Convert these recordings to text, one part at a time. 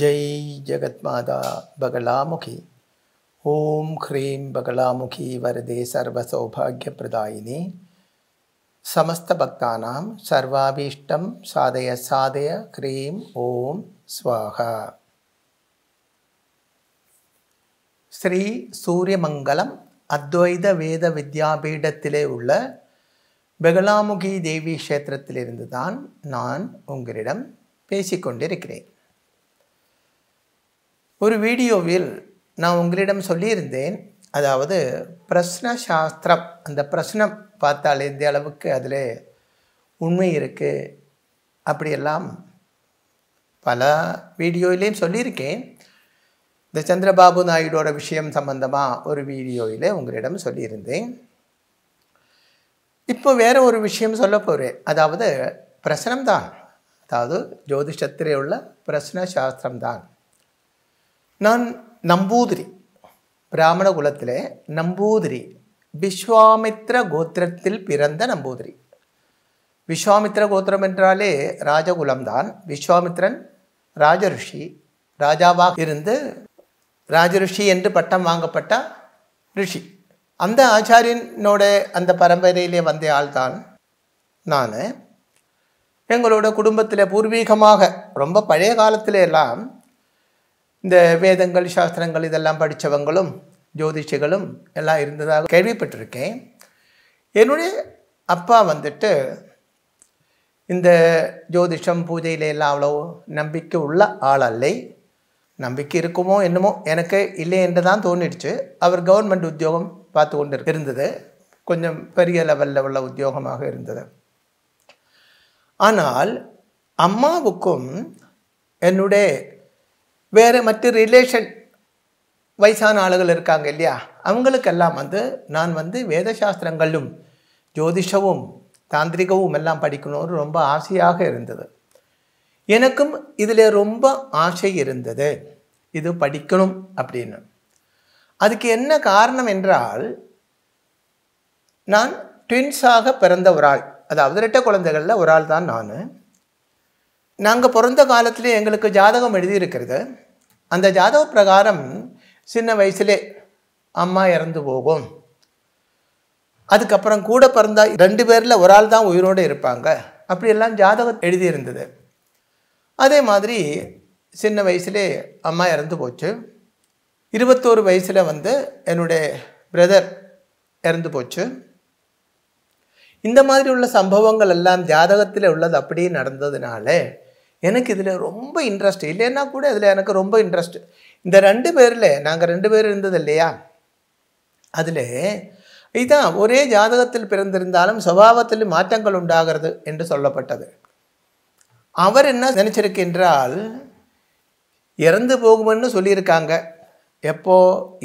ஜெய் ஜெகத்மாதா பகலாமுகி ஓம் ஹ்ரீம் பகலாமுகி வரதே சர்வசௌபாகியப்பிரதாயினி சமஸ்தபக்தானாம் சர்வாபீஷ்டம் சாதய சாதய ஹ்ரீம் ஓம் ஸ்வாகா ஸ்ரீ சூரியமங்கலம் அத்வைத வேத வித்யாபீடத்திலே உள்ள பெகலாமுகி தேவி கஷேத்திரத்திலிருந்து தான் நான் உங்களிடம் பேசிக்கொண்டிருக்கிறேன் ஒரு வீடியோவில் நான் உங்களிடம் சொல்லியிருந்தேன் அதாவது பிரஸ்ன சாஸ்திரம் அந்த பிரஸ்னம் பார்த்தால் இந்த அளவுக்கு அதில் உண்மை இருக்குது அப்படியெல்லாம் பல வீடியோயிலையும் சொல்லியிருக்கேன் இந்த சந்திரபாபு நாயுடோட விஷயம் சம்பந்தமாக ஒரு வீடியோவில் உங்களிடம் சொல்லியிருந்தேன் இப்போ வேறு ஒரு விஷயம் சொல்ல போகிறேன் அதாவது பிரசனம் தான் அதாவது ஜோதிஷத்திலே உள்ள பிரசன சாஸ்திரம் தான் நான் நம்பூதிரி பிராமண குலத்திலே நம்பூதிரி விஸ்வாமித்ர கோத்திரத்தில் பிறந்த நம்பூதிரி விஸ்வாமித்ர கோத்திரம் என்றாலே ராஜகுலம்தான் விஸ்வாமித்ரன் ராஜரிஷி ராஜாவாக இருந்து ராஜரிஷி என்று பட்டம் வாங்கப்பட்ட ரிஷி அந்த ஆச்சாரியனோட அந்த பரம்பரையிலே வந்த ஆள்தான் நான் எங்களோட குடும்பத்தில் பூர்வீகமாக ரொம்ப பழைய காலத்தில எல்லாம் இந்த வேதங்கள் சாஸ்திரங்கள் இதெல்லாம் படித்தவங்களும் ஜோதிஷிகளும் எல்லாம் இருந்ததாக கேள்விப்பட்டிருக்கேன் என்னுடைய அப்பா வந்துட்டு இந்த ஜோதிஷம் பூஜையில் எல்லாம் அவ்வளோ நம்பிக்கை உள்ள ஆள் அல்லை நம்பிக்கை இருக்குமோ என்னமோ எனக்கு இல்லை என்று தான் தோணிடுச்சு அவர் கவர்மெண்ட் உத்தியோகம் பார்த்து கொண்டு இருந்தது கொஞ்சம் பெரிய லெவலில் உள்ள உத்தியோகமாக இருந்தது ஆனால் அம்மாவுக்கும் என்னுடைய வேறு மற்ற ரிலேஷன் வயசான ஆளுகள் இருக்காங்க இல்லையா அவங்களுக்கெல்லாம் வந்து நான் வந்து வேத சாஸ்திரங்களும் ஜோதிஷவும் தாந்திரிகவும் எல்லாம் படிக்கணும்னு ரொம்ப ஆசையாக இருந்தது எனக்கும் இதில் ரொம்ப ஆசை இருந்தது இது படிக்கணும் அப்படின்னு அதுக்கு என்ன காரணம் என்றால் நான் ட்வின்ஸாக பிறந்த ஒரு ஆள் அதாவது ரெட்ட குழந்தைகளில் ஒரு ஆள் தான் நான் நாங்கள் பிறந்த காலத்தில் எங்களுக்கு ஜாதகம் எழுதியிருக்கிறது அந்த ஜாதக பிரகாரம் சின்ன வயசுலே அம்மா இறந்து போகும் அதுக்கப்புறம் கூட பிறந்தா ரெண்டு பேரில் ஒரு ஆள் தான் உயிரோடு இருப்பாங்க அப்படியெல்லாம் ஜாதகம் எழுதியிருந்தது அதே மாதிரி சின்ன வயசுலே அம்மா இறந்து போச்சு இருபத்தோரு வயசில் வந்து என்னுடைய பிரதர் இறந்து போச்சு இந்த மாதிரி உள்ள சம்பவங்கள் எல்லாம் ஜாதகத்தில் உள்ளது அப்படியே நடந்ததுனாலே எனக்கு இதில் ரொம்ப இன்ட்ரெஸ்ட் இல்லைன்னா கூட இதில் எனக்கு ரொம்ப இன்ட்ரெஸ்ட் இந்த ரெண்டு பேரில் நாங்கள் ரெண்டு பேர் இருந்தது இல்லையா அதில் இதுதான் ஒரே ஜாதகத்தில் பிறந்திருந்தாலும் சுவாவத்தில் மாற்றங்கள் உண்டாகிறது என்று சொல்லப்பட்டது அவர் என்ன நினச்சிருக்கின்றால் இறந்து போகும்னு சொல்லியிருக்காங்க எப்போ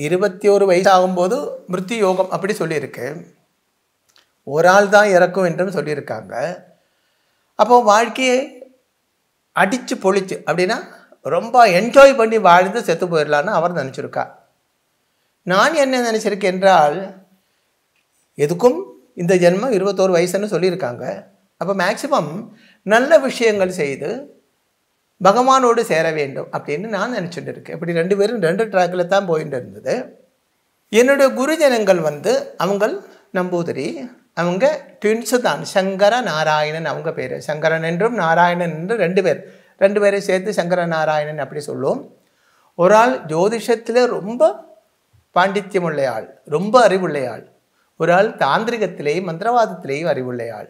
இருபத்தி ஒரு வயசாகும்போது மிருத்தி யோகம் அப்படி சொல்லியிருக்கு ஒரு ஆள் தான் இறக்கும் என்றும் சொல்லியிருக்காங்க அப்போது வாழ்க்கையை அடித்து பொழிச்சு அப்படின்னா ரொம்ப என்ஜாய் பண்ணி வாழ்ந்து செத்து போயிடலான்னு அவர் நினச்சிருக்கா நான் என்ன நினச்சிருக்கேன் என்றால் எதுக்கும் இந்த ஜென்மம் இருபத்தோரு வயசுன்னு சொல்லியிருக்காங்க அப்போ மேக்சிமம் நல்ல விஷயங்கள் செய்து பகவானோடு சேர வேண்டும் அப்படின்னு நான் நினச்சிட்டு இருக்கேன் இப்படி ரெண்டு பேரும் ரெண்டு ட்ராக்கில் தான் போயிட்டு இருந்தது என்னுடைய குருஜனங்கள் வந்து அவங்கள் நம்பூதிரி அவங்க ட்வின்ஸு தான் சங்கர நாராயணன் அவங்க பேர் சங்கரன் என்றும் நாராயணன் என்றும் ரெண்டு பேர் ரெண்டு பேரையும் சேர்த்து சங்கர நாராயணன் அப்படி சொல்லுவோம் ஒரு ஆள் ஜோதிஷத்தில் ரொம்ப பாண்டித்யம் உள்ளையாள் ஆள் ரொம்ப அறிவுள்ளையாள் ஆள் ஒரு ஆள் தாந்திரிகத்திலேயும் மந்திரவாதத்திலேயும் அறிவுள்ளையாள் ஆள்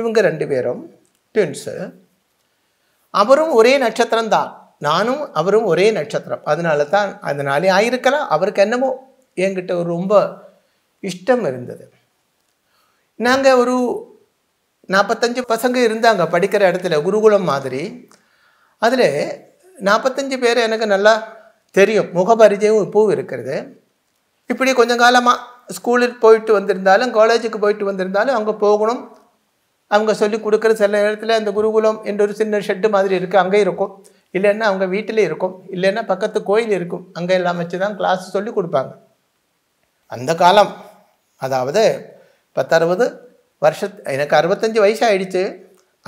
இவங்க ரெண்டு பேரும் ட்வின்ஸு அவரும் ஒரே நட்சத்திரம் தான் நானும் அவரும் ஒரே நட்சத்திரம் அதனால தான் அதனாலே ஆயிருக்கலாம் அவருக்கு என்னமோ என்கிட்ட ரொம்ப இஷ்டம் இருந்தது நாங்கள் ஒரு நாற்பத்தஞ்சு பசங்க இருந்தாங்க படிக்கிற இடத்துல குருகுலம் மாதிரி அதில் நாற்பத்தஞ்சு பேர் எனக்கு நல்லா தெரியும் முகபரிஜயம் இப்போவும் இருக்கிறது இப்படி கொஞ்சம் காலமாக ஸ்கூலுக்கு போயிட்டு வந்திருந்தாலும் காலேஜுக்கு போயிட்டு வந்திருந்தாலும் அங்கே போகணும் அவங்க சொல்லி கொடுக்குற சில நேரத்தில் அந்த குருகுலம் என்ற ஒரு சின்ன ஷெட்டு மாதிரி இருக்குது அங்கே இருக்கும் இல்லைன்னா அவங்க வீட்டில் இருக்கும் இல்லைன்னா பக்கத்து கோயில் இருக்கும் அங்கே எல்லாம் வச்சு தான் கிளாஸ் சொல்லி கொடுப்பாங்க அந்த காலம் அதாவது பத்தறுபது வருஷ எனக்கு அறுபத்தஞ்சி வயசு ஆயிடுச்சு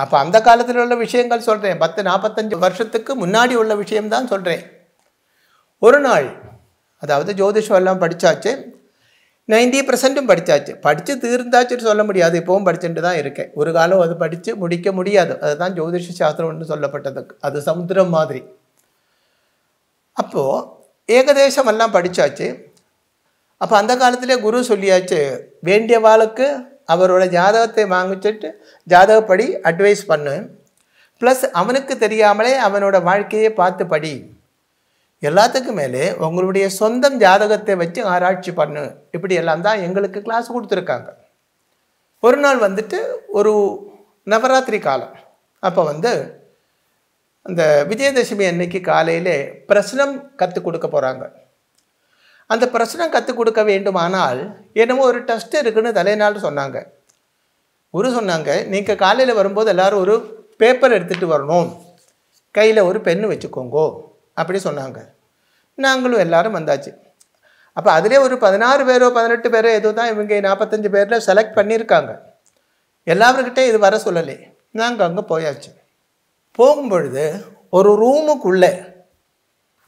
அப்போ அந்த காலத்தில் உள்ள விஷயங்கள் சொல்கிறேன் பத்து நாற்பத்தஞ்சு வருஷத்துக்கு முன்னாடி உள்ள விஷயம்தான் சொல்கிறேன் ஒரு நாள் அதாவது ஜோதிஷம் எல்லாம் படித்தாச்சு நைன்டி பர்சன்ட்டும் படித்தாச்சு படித்து தீர்ந்தாச்சுன்னு சொல்ல முடியாது இப்போவும் படிச்சுட்டு தான் இருக்கேன் ஒரு காலம் அது படித்து முடிக்க முடியாது அதுதான் ஜோதிஷ சாஸ்திரம்னு சொல்லப்பட்டதுக்கு அது சமுத்திரம் மாதிரி அப்போது ஏகதேசமெல்லாம் படித்தாச்சு அப்போ அந்த காலத்திலே குரு சொல்லியாச்சு வேண்டிய வாளுக்கு அவரோட ஜாதகத்தை வாங்கிச்சிட்டு ஜாதகப்படி அட்வைஸ் பண்ணு ப்ளஸ் அவனுக்கு தெரியாமலே அவனோட வாழ்க்கையை பார்த்து படி எல்லாத்துக்கு மேலே உங்களுடைய சொந்தம் ஜாதகத்தை வச்சு ஆராய்ச்சி பண்ணு இப்படி எல்லாம் தான் எங்களுக்கு கிளாஸ் கொடுத்துருக்காங்க ஒரு நாள் வந்துட்டு ஒரு நவராத்திரி காலம் அப்போ வந்து அந்த விஜயதசமி அன்னைக்கு காலையில் பிரசனம் கற்றுக் கொடுக்க போகிறாங்க அந்த பிரச்சனை கற்றுக் கொடுக்க வேண்டுமானால் என்னமோ ஒரு டெஸ்ட் இருக்குன்னு தலைநாள் சொன்னாங்க குரு சொன்னாங்க நீங்கள் காலையில் வரும்போது எல்லோரும் ஒரு பேப்பர் எடுத்துகிட்டு வரணும் கையில் ஒரு பெண் வச்சுக்கோங்கோ அப்படி சொன்னாங்க நாங்களும் எல்லோரும் வந்தாச்சு அப்போ அதிலே ஒரு பதினாறு பேரோ பதினெட்டு பேரோ ஏதோ தான் இவங்க நாற்பத்தஞ்சு பேரில் செலக்ட் பண்ணியிருக்காங்க எல்லாருக்கிட்டே இது வர சொல்லலை நாங்கள் அங்கே போயாச்சு போகும்பொழுது ஒரு ரூமுக்குள்ளே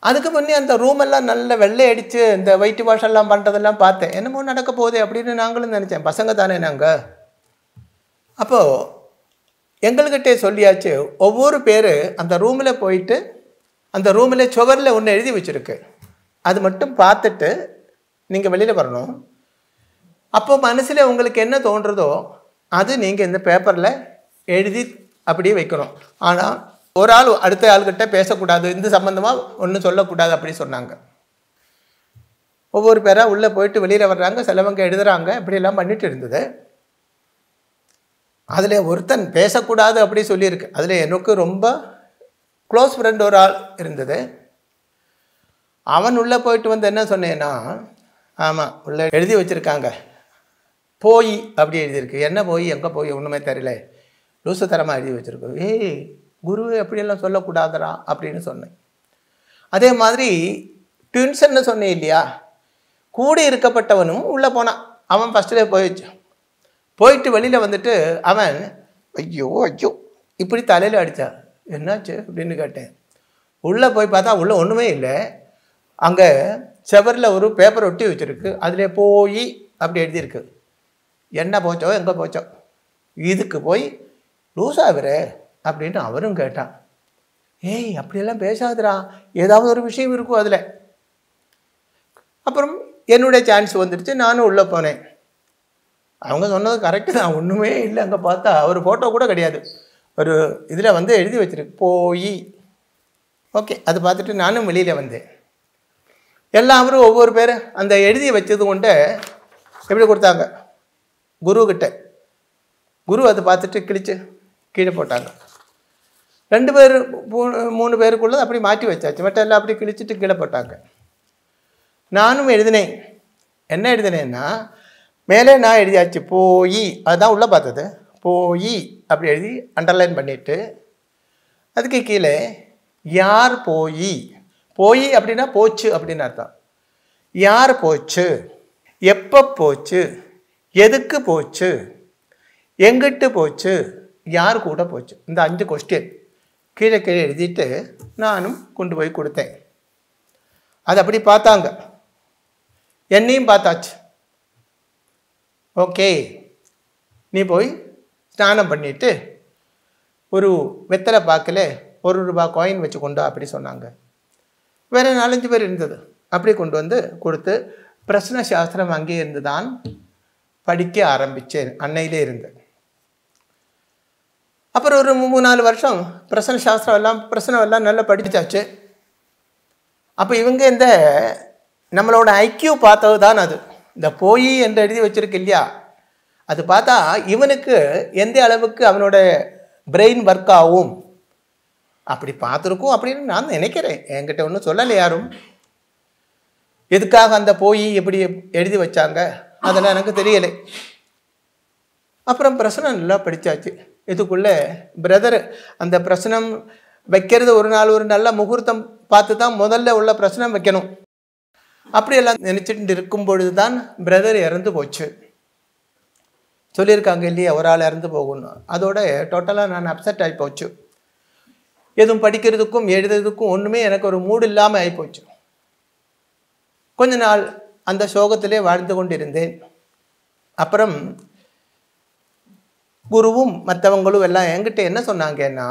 அதுக்கு முன்னே அந்த ரூமெல்லாம் நல்ல வெள்ளை அடித்து இந்த வைட்டு வாஷ் எல்லாம் பண்ணுறதெல்லாம் பார்த்தேன் என்னமோ நடக்க போகுது அப்படின்னு நாங்களும் நினச்சேன் பசங்க தானே நாங்கள் அப்போது எங்கள்கிட்டே சொல்லியாச்சு ஒவ்வொரு பேர் அந்த ரூமில் போயிட்டு அந்த ரூமில் சுவரில் ஒன்று எழுதி வச்சுருக்கு அது மட்டும் பார்த்துட்டு நீங்கள் வெளியில் வரணும் அப்போ மனசில் உங்களுக்கு என்ன தோன்றுறதோ அது நீங்கள் இந்த பேப்பரில் எழுதி அப்படியே வைக்கணும் ஆனால் ஒரு ஆள் அடுத்த ஆள்கிட்ட பேசக்கூடாது இந்த சம்மந்தமாக ஒன்றும் சொல்லக்கூடாது அப்படின்னு சொன்னாங்க ஒவ்வொரு பேராக உள்ளே போயிட்டு வெளியில் வர்றாங்க சிலவங்க எழுதுகிறாங்க இப்படியெல்லாம் பண்ணிட்டு இருந்தது அதில் ஒருத்தன் பேசக்கூடாது அப்படி சொல்லியிருக்கு அதில் எனக்கு ரொம்ப க்ளோஸ் ஃப்ரெண்ட் ஒரு ஆள் இருந்தது அவன் உள்ளே போயிட்டு வந்து என்ன சொன்னேன்னா ஆமாம் உள்ளே எழுதி வச்சுருக்காங்க போய் அப்படி எழுதியிருக்கு என்ன போய் எங்கே போய் ஒன்றுமே தெரியல லூசுத்தரமாக எழுதி வச்சுருக்கோம் ஏய் குரு எப்படியெல்லாம் சொல்லக்கூடாதுரா அப்படின்னு சொன்னேன் அதே மாதிரி ட்வின்ஸ்ன்னு சொன்னேன் இல்லையா கூடி இருக்கப்பட்டவனும் உள்ளே போனான் அவன் ஃபஸ்ட்டிலே போயிடுச்சு போயிட்டு வெளியில் வந்துட்டு அவன் ஐயோ ஐயோ இப்படி தலையில் அடித்தான் என்னாச்சு அப்படின்னு கேட்டேன் உள்ளே போய் பார்த்தா உள்ளே ஒன்றுமே இல்லை அங்கே செவரில் ஒரு பேப்பர் ஒட்டி வச்சுருக்கு அதில் போய் அப்படி எழுதியிருக்கு என்ன போச்சோ எங்கே போச்சோ இதுக்கு போய் லூஸாகிற அப்படின்ட்டு அவரும் கேட்டான் ஏய் அப்படியெல்லாம் பேசாதரா ஏதாவது ஒரு விஷயம் இருக்கும் அதில் அப்புறம் என்னுடைய சான்ஸ் வந்துடுச்சு நானும் உள்ளே போனேன் அவங்க சொன்னது கரெக்டு தான் ஒன்றுமே இல்லை அங்கே பார்த்தா அவர் ஃபோட்டோ கூட கிடையாது ஒரு இதில் வந்து எழுதி வச்சிருக்கு போய் ஓகே அது பார்த்துட்டு நானும் வெளியில் வந்தேன் எல்லாரும் ஒவ்வொரு பேர் அந்த எழுதி வச்சது கொண்டு எப்படி கொடுத்தாங்க குருக்கிட்ட குரு அதை பார்த்துட்டு கிழிச்சு கீழே போட்டாங்க ரெண்டு பேர் மூணு பேருக்குள்ளது அப்படி மாற்றி வச்சாச்சு மற்ற எல்லாம் அப்படி கிழிச்சிட்டு கீழே போட்டாங்க நானும் எழுதினேன் என்ன எழுதினேன்னா மேலே நான் எழுதியாச்சு போய் அதுதான் உள்ளே பார்த்தது போய் அப்படி எழுதி அண்டர்லைன் பண்ணிவிட்டு அதுக்கு கீழே யார் போய் போய் அப்படின்னா போச்சு அப்படின்னு அர்த்தம் யார் போச்சு எப்போ போச்சு எதுக்கு போச்சு எங்கிட்டு போச்சு யார் கூட போச்சு இந்த அஞ்சு கொஸ்டின் கீழே கீழே எழுதிட்டு நானும் கொண்டு போய் கொடுத்தேன் அது அப்படி பார்த்தாங்க என்னையும் பார்த்தாச்சு ஓகே நீ போய் ஸ்நானம் பண்ணிவிட்டு ஒரு வெத்தலை பார்க்கல ஒரு ரூபா காயின் வச்சு கொண்டா அப்படி சொன்னாங்க வேறு நாலஞ்சு பேர் இருந்தது அப்படி கொண்டு வந்து கொடுத்து பிரசன சாஸ்திரம் அங்கே இருந்து தான் படிக்க ஆரம்பித்தேன் அன்னையிலே இருந்து அப்புறம் ஒரு மூணு நாலு வருஷம் பிரசன சாஸ்திரம் எல்லாம் பிரசனம் எல்லாம் நல்லா படித்தாச்சு அப்போ இவங்க இந்த நம்மளோட ஐக்கியூ பார்த்தது தான் அது இந்த போய் என்று எழுதி வச்சுருக்கு இல்லையா அது பார்த்தா இவனுக்கு எந்த அளவுக்கு அவனோட பிரெயின் ஒர்க் ஆகும் அப்படி பார்த்துருக்கோம் அப்படின்னு நான் நினைக்கிறேன் என்கிட்ட ஒன்றும் சொல்லலை யாரும் எதுக்காக அந்த போய் எப்படி எழுதி வச்சாங்க அதெல்லாம் எனக்கு தெரியலை அப்புறம் பிரசனை நல்லா படித்தாச்சு இதுக்குள்ளே பிரதர் அந்த பிரசனம் வைக்கிறது ஒரு நாள் ஒரு நல்ல முகூர்த்தம் பார்த்து தான் முதல்ல உள்ள பிரசனம் வைக்கணும் அப்படியெல்லாம் நினச்சிட்டு இருக்கும் பொழுது தான் பிரதர் இறந்து போச்சு சொல்லியிருக்காங்க இல்லையா ஒரு ஆள் இறந்து போகணும் அதோட டோட்டலாக நான் அப்செட் ஆகி போச்சு எதுவும் படிக்கிறதுக்கும் எழுதுறதுக்கும் ஒன்றுமே எனக்கு ஒரு மூடு இல்லாமல் ஆகிப்போச்சு கொஞ்ச நாள் அந்த சோகத்திலே வாழ்ந்து கொண்டிருந்தேன் அப்புறம் குருவும் மற்றவங்களும் எல்லாம் என்கிட்ட என்ன சொன்னாங்கன்னா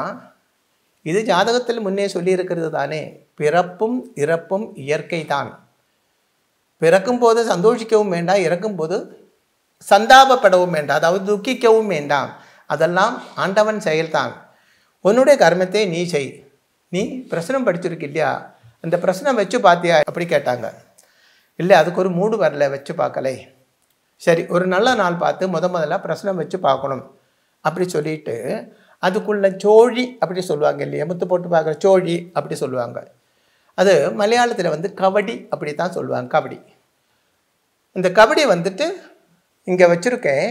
இது ஜாதகத்தில் முன்னே சொல்லியிருக்கிறது தானே பிறப்பும் இறப்பும் இயற்கை தான் பிறக்கும் போது சந்தோஷிக்கவும் வேண்டாம் இறக்கும்போது சந்தாபப்படவும் வேண்டாம் அதாவது துக்கிக்கவும் வேண்டாம் அதெல்லாம் ஆண்டவன் செயல்தான் உன்னுடைய கர்மத்தை நீ செய் நீ பிரசனம் படிச்சிருக்கு இல்லையா அந்த பிரசனம் வச்சு பார்த்தியா அப்படி கேட்டாங்க இல்லை அதுக்கு ஒரு மூடு வரல வச்சு பார்க்கலை சரி ஒரு நல்ல நாள் பார்த்து முத முதல்ல பிரசனம் வச்சு பார்க்கணும் அப்படி சொல்லிட்டு அதுக்குள்ள சோழி அப்படி சொல்லுவாங்க இல்லையா முத்து போட்டு பார்க்குற சோழி அப்படி சொல்லுவாங்க அது மலையாளத்தில் வந்து கபடி அப்படி தான் சொல்லுவாங்க கபடி இந்த கபடி வந்துட்டு இங்கே வச்சுருக்கேன்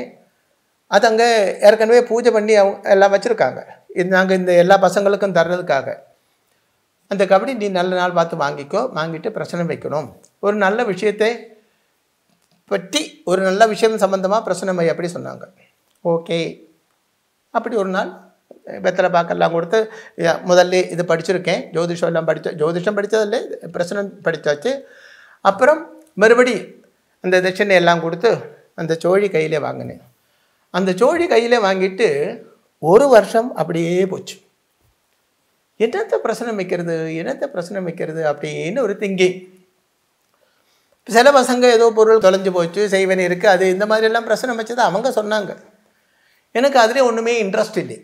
அது அங்கே ஏற்கனவே பூஜை பண்ணி அவங்க எல்லாம் வச்சுருக்காங்க இது நாங்கள் இந்த எல்லா பசங்களுக்கும் தர்றதுக்காக அந்த கபடி நீ நல்ல நாள் பார்த்து வாங்கிக்கோ வாங்கிட்டு பிரச்சனை வைக்கணும் ஒரு நல்ல விஷயத்தை பற்றி ஒரு நல்ல விஷயம் சம்மந்தமாக பிரச்சனை அப்படி சொன்னாங்க ஓகே அப்படி ஒரு நாள் வெத்தலை பாக்கெல்லாம் கொடுத்து முதல்ல இது படிச்சிருக்கேன் ஜோதிஷம் எல்லாம் படித்த ஜோதிஷம் படித்ததில்லை பிரசனம் படித்தாச்சு அப்புறம் மறுபடி அந்த தட்சணை எல்லாம் கொடுத்து அந்த சோழி கையிலே வாங்கினேன் அந்த சோழி கையிலே வாங்கிட்டு ஒரு வருஷம் அப்படியே போச்சு என்னத்த பிரசனம் வைக்கிறது என்னத்த பிரசனம் வைக்கிறது அப்படின்னு ஒரு திங்கி சில பசங்க ஏதோ பொருள் தொலைஞ்சு போச்சு செய்வன் இருக்குது அது இந்த மாதிரிலாம் பிரசனம் வச்சது அவங்க சொன்னாங்க எனக்கு அதிலே ஒன்றுமே இன்ட்ரெஸ்ட் இல்லை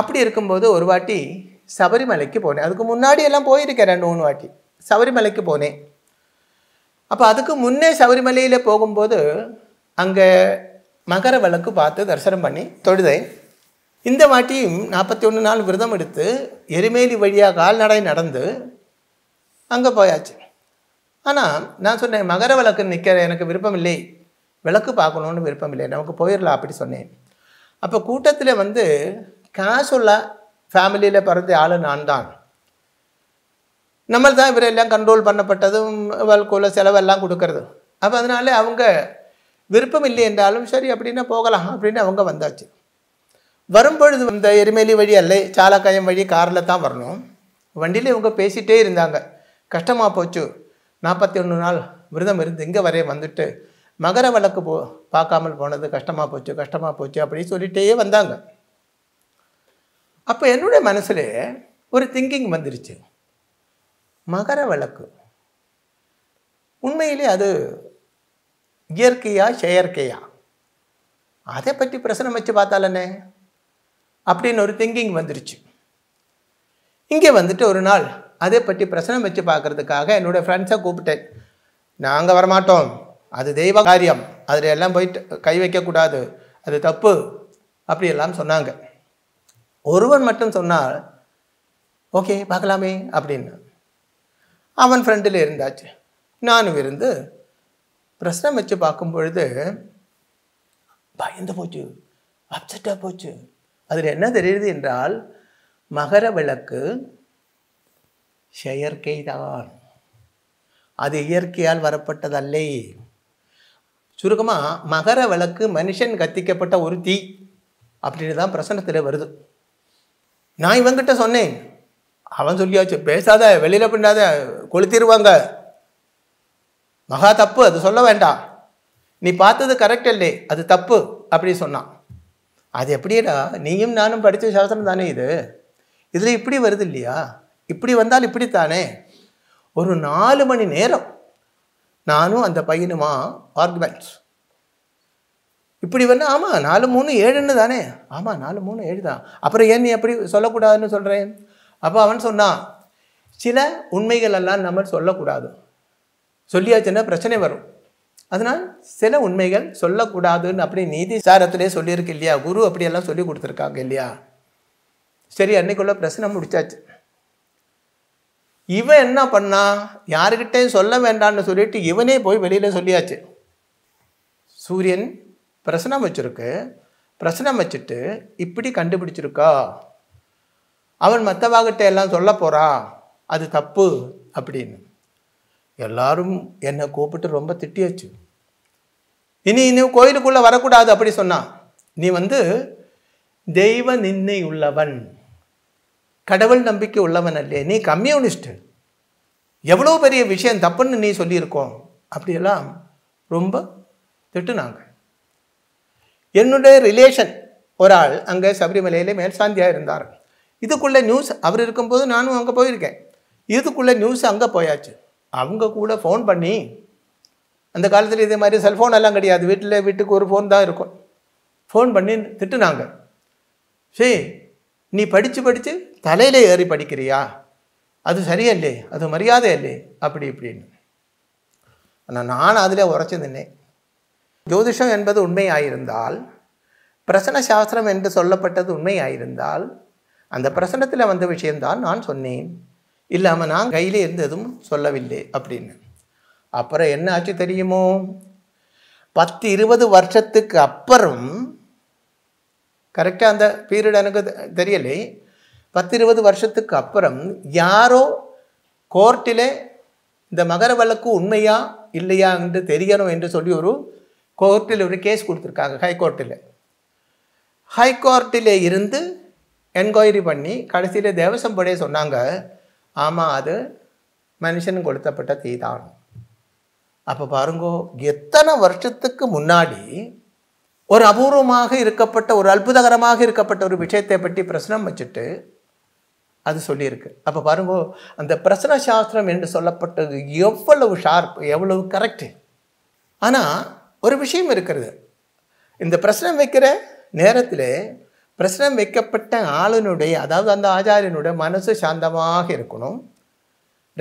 அப்படி இருக்கும்போது ஒரு வாட்டி சபரிமலைக்கு போனேன் அதுக்கு முன்னாடி எல்லாம் போயிருக்கேன் ரெண்டு மூணு வாட்டி சபரிமலைக்கு போனேன் அப்போ அதுக்கு முன்னே சபரிமலையில் போகும்போது அங்கே மகர விளக்கு பார்த்து தரிசனம் பண்ணி தொழுதேன் இந்த வாட்டியும் நாற்பத்தி ஒன்று நாள் விரதம் எடுத்து எருமேலி வழியாக கால்நடை நடந்து அங்கே போயாச்சு ஆனால் நான் சொன்னேன் மகர விளக்கு நிற்கிற எனக்கு விருப்பம் இல்லை விளக்கு பார்க்கணுன்னு விருப்பம் இல்லை நமக்கு போயிடலாம் அப்படி சொன்னேன் அப்போ கூட்டத்தில் வந்து காசுள்ள ஃபேமிலியில் பிறந்த ஆள் நான் தான் நம்ம தான் இவரெல்லாம் கண்ட்ரோல் பண்ணப்பட்டதும் வாழ்க்கையில் செலவெல்லாம் கொடுக்கறது அப்போ அதனால அவங்க விருப்பம் இல்லை என்றாலும் சரி அப்படின்னா போகலாம் அப்படின்னு அவங்க வந்தாச்சு வரும்பொழுது இந்த எரிமேலி வழி அல்ல சாலக்காயம் வழி காரில் தான் வரணும் வண்டியில் இவங்க பேசிகிட்டே இருந்தாங்க கஷ்டமாக போச்சு நாற்பத்தி ஒன்று நாள் விரதம் இருந்து இங்கே வரைய வந்துட்டு மகர வழக்கு போ பார்க்காமல் போனது கஷ்டமாக போச்சு கஷ்டமாக போச்சு அப்படின்னு சொல்லிகிட்டே வந்தாங்க அப்போ என்னுடைய மனசில் ஒரு திங்கிங் வந்துருச்சு மகர வழக்கு உண்மையிலே அது இயற்கையா செயற்கையா அதை பற்றி பிரச்சனை வச்சு பார்த்தாலனே அப்படின்னு ஒரு திங்கிங் வந்துருச்சு இங்கே வந்துட்டு ஒரு நாள் அதை பற்றி பிரச்சனை வச்சு பார்க்குறதுக்காக என்னுடைய ஃப்ரெண்ட்ஸை கூப்பிட்டேன் நாங்கள் வரமாட்டோம் அது தெய்வ காரியம் அதில் எல்லாம் போயிட்டு கை வைக்கக்கூடாது அது தப்பு அப்படியெல்லாம் சொன்னாங்க ஒருவன் மட்டும் சொன்னால் ஓகே பார்க்கலாமே அப்படின்னு அவன் ஃப்ரெண்டில் இருந்தாச்சு நானும் இருந்து பிரசனம் வச்சு பார்க்கும் பொழுது பயந்து போச்சு அப்செட்டாக போச்சு அதில் என்ன தெரியுது என்றால் மகர விளக்கு செயற்கை தான் அது இயற்கையால் வரப்பட்டதல்லே சுருக்கமாக மகர விளக்கு மனுஷன் கத்திக்கப்பட்ட ஒரு தீ அப்படின்னு தான் பிரசனத்தில் வருது நான் இவங்கிட்ட சொன்னேன் அவன் சொல்லியாச்சு பேசாத வெளியில் பின்னாத கொளுத்திடுவாங்க மகா தப்பு அது சொல்ல வேண்டாம் நீ பார்த்தது கரெக்ட் இல்லை அது தப்பு அப்படி சொன்னான் அது எப்படிடா நீயும் நானும் படித்த சாஸ்திரம் தானே இது இதில் இப்படி வருது இல்லையா இப்படி வந்தால் இப்படித்தானே ஒரு நாலு மணி நேரம் நானும் அந்த பையனுமா ஆர்குமெண்ட்ஸ் இப்படி வந்து ஆமாம் நாலு மூணு ஏழுன்னு தானே ஆமாம் நாலு மூணு ஏழு தான் அப்புறம் ஏன் நீ எப்படி சொல்லக்கூடாதுன்னு சொல்கிறேன் அப்போ அவன் சொன்னான் சில உண்மைகள் எல்லாம் நம்ம சொல்லக்கூடாது சொல்லியாச்சுன்னா பிரச்சனை வரும் அதனால் சில உண்மைகள் சொல்லக்கூடாதுன்னு அப்படி நீதி சாரத்திலே சொல்லியிருக்கு இல்லையா குரு அப்படியெல்லாம் சொல்லி கொடுத்துருக்காங்க இல்லையா சரி அன்னைக்குள்ள பிரச்சனை முடிச்சாச்சு இவன் என்ன பண்ணா யாருக்கிட்டையும் சொல்ல வேண்டாம்னு சொல்லிட்டு இவனே போய் வெளியில் சொல்லியாச்சு சூரியன் பிரசனம் வச்சுருக்கு பிரசனம் வச்சுட்டு இப்படி கண்டுபிடிச்சிருக்கா அவன் மற்றவாகிட்ட எல்லாம் சொல்ல போகிறான் அது தப்பு அப்படின்னு எல்லாரும் என்னை கூப்பிட்டு ரொம்ப திட்டியாச்சு இனி இனி கோயிலுக்குள்ளே வரக்கூடாது அப்படி சொன்னான் நீ வந்து தெய்வ நின்னை உள்ளவன் கடவுள் நம்பிக்கை உள்ளவன் அல்லே நீ கம்யூனிஸ்ட்டு எவ்வளோ பெரிய விஷயம் தப்புன்னு நீ சொல்லியிருக்கோம் அப்படியெல்லாம் ரொம்ப திட்டுனாங்க என்னுடைய ரிலேஷன் ஒரு ஆள் அங்கே சபரிமலையில் மேல்சாந்தியாக இருந்தார் இதுக்குள்ளே நியூஸ் அவர் இருக்கும்போது நானும் அங்கே போயிருக்கேன் இதுக்குள்ளே நியூஸ் அங்கே போயாச்சு அவங்க கூட ஃபோன் பண்ணி அந்த காலத்தில் இதே மாதிரி செல்ஃபோன் எல்லாம் கிடையாது வீட்டில் வீட்டுக்கு ஒரு ஃபோன் தான் இருக்கும் ஃபோன் பண்ணி திட்டுனாங்க சரி நீ படித்து படித்து தலையில் ஏறி படிக்கிறியா அது சரியல்லே அது மரியாதை இல்லை அப்படி இப்படின்னு ஆனால் நான் அதில் உரைச்சி நின்னேன் ஜோதிஷம் என்பது உண்மையாயிருந்தால் பிரசன சாஸ்திரம் என்று சொல்லப்பட்டது உண்மையாயிருந்தால் அந்த பிரசனத்தில் வந்த விஷயம்தான் நான் சொன்னேன் இல்லாமல் நான் கையில் இருந்து எதுவும் சொல்லவில்லை அப்படின்னு அப்புறம் என்ன ஆச்சு தெரியுமோ பத்து இருபது வருஷத்துக்கு அப்புறம் கரெக்டாக அந்த பீரியட் எனக்கு தெரியலை பத்து இருபது வருஷத்துக்கு அப்புறம் யாரோ கோர்ட்டிலே இந்த மகர வழக்கு உண்மையா இல்லையா என்று தெரியணும் என்று சொல்லி ஒரு கோர்ட்டில் ஒரு கேஸ் கொடுத்துருக்காங்க ஹைகோர்ட்டில் ஹைகோர்ட்டில் இருந்து என்கொயரி பண்ணி கடைசியில் தேவசம் படையே சொன்னாங்க ஆமாம் அது மனுஷன் கொளுத்தப்பட்ட தீ தான் அப்போ பாருங்கோ எத்தனை வருஷத்துக்கு முன்னாடி ஒரு அபூர்வமாக இருக்கப்பட்ட ஒரு அற்புதகரமாக இருக்கப்பட்ட ஒரு விஷயத்தை பற்றி பிரச்சனை வச்சுட்டு அது சொல்லியிருக்கு அப்போ பாருங்க அந்த பிரசன சாஸ்திரம் என்று சொல்லப்பட்டது எவ்வளவு ஷார்ப் எவ்வளவு கரெக்டு ஆனால் ஒரு விஷயம் இருக்கிறது இந்த பிரசனம் வைக்கிற நேரத்தில் பிரசனம் வைக்கப்பட்ட ஆளுனுடைய அதாவது அந்த ஆச்சாரியனுடைய மனசு சாந்தமாக இருக்கணும்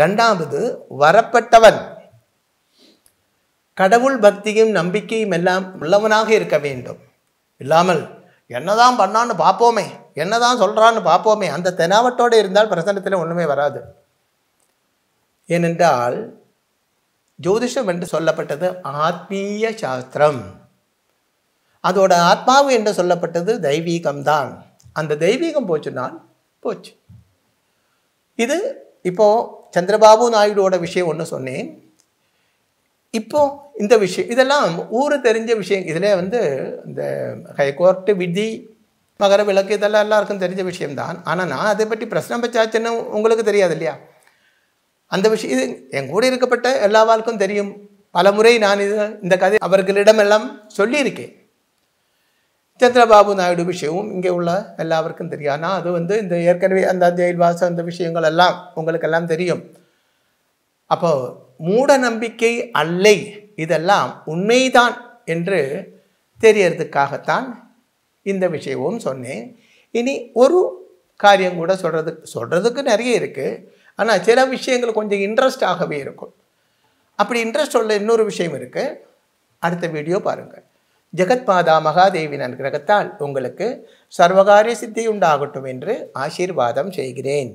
ரெண்டாவது வரப்பட்டவன் கடவுள் பக்தியும் நம்பிக்கையும் எல்லாம் உள்ளவனாக இருக்க வேண்டும் இல்லாமல் என்னதான் பண்ணான்னு பார்ப்போமே என்னதான் சொல்கிறான்னு பார்ப்போமே அந்த தெனாவட்டோடு இருந்தால் பிரசன்னத்தில் ஒன்றுமே வராது ஏனென்றால் ஜோதிஷம் என்று சொல்லப்பட்டது ஆத்மீய சாஸ்திரம் அதோட ஆத்மாவு என்று சொல்லப்பட்டது தெய்வீகம்தான் அந்த தெய்வீகம் போச்சுன்னா போச்சு இது இப்போது சந்திரபாபு நாயுடுவோட விஷயம் ஒன்று சொன்னேன் இப்போது இந்த விஷயம் இதெல்லாம் ஊர் தெரிஞ்ச விஷயம் இதில் வந்து இந்த ஹைகோர்ட்டு விதி மகர விளக்கு இதெல்லாம் எல்லாருக்கும் தெரிஞ்ச விஷயம்தான் ஆனால் நான் அதை பற்றி பிரச்சனை பச்சாச்சுன்னு உங்களுக்கு தெரியாது இல்லையா அந்த விஷயம் இது என் கூட இருக்கப்பட்ட எல்லா வாழ்க்கும் தெரியும் பல முறை நான் இது இந்த கதை அவர்களிடமெல்லாம் சொல்லியிருக்கேன் சந்திரபாபு நாயுடு விஷயமும் இங்கே உள்ள எல்லாருக்கும் தெரியும் ஆனால் அது வந்து இந்த ஏற்கனவே அந்த வாசம் அந்த விஷயங்கள் எல்லாம் உங்களுக்கெல்லாம் தெரியும் அப்போது மூட நம்பிக்கை அல்லை இதெல்லாம் உண்மைதான் என்று தெரியறதுக்காகத்தான் இந்த விஷயமும் சொன்னேன் இனி ஒரு காரியம் கூட சொல்கிறதுக்கு சொல்கிறதுக்கு நிறைய இருக்குது ஆனால் சில விஷயங்கள் கொஞ்சம் இன்ட்ரெஸ்ட் ஆகவே இருக்கும் அப்படி இன்ட்ரெஸ்ட் உள்ள இன்னொரு விஷயம் இருக்குது அடுத்த வீடியோ பாருங்கள் ஜெகத் மாதா மகாதேவின் அனுகிரகத்தால் உங்களுக்கு சர்வகாரிய சித்தி உண்டாகட்டும் என்று ஆசீர்வாதம் செய்கிறேன்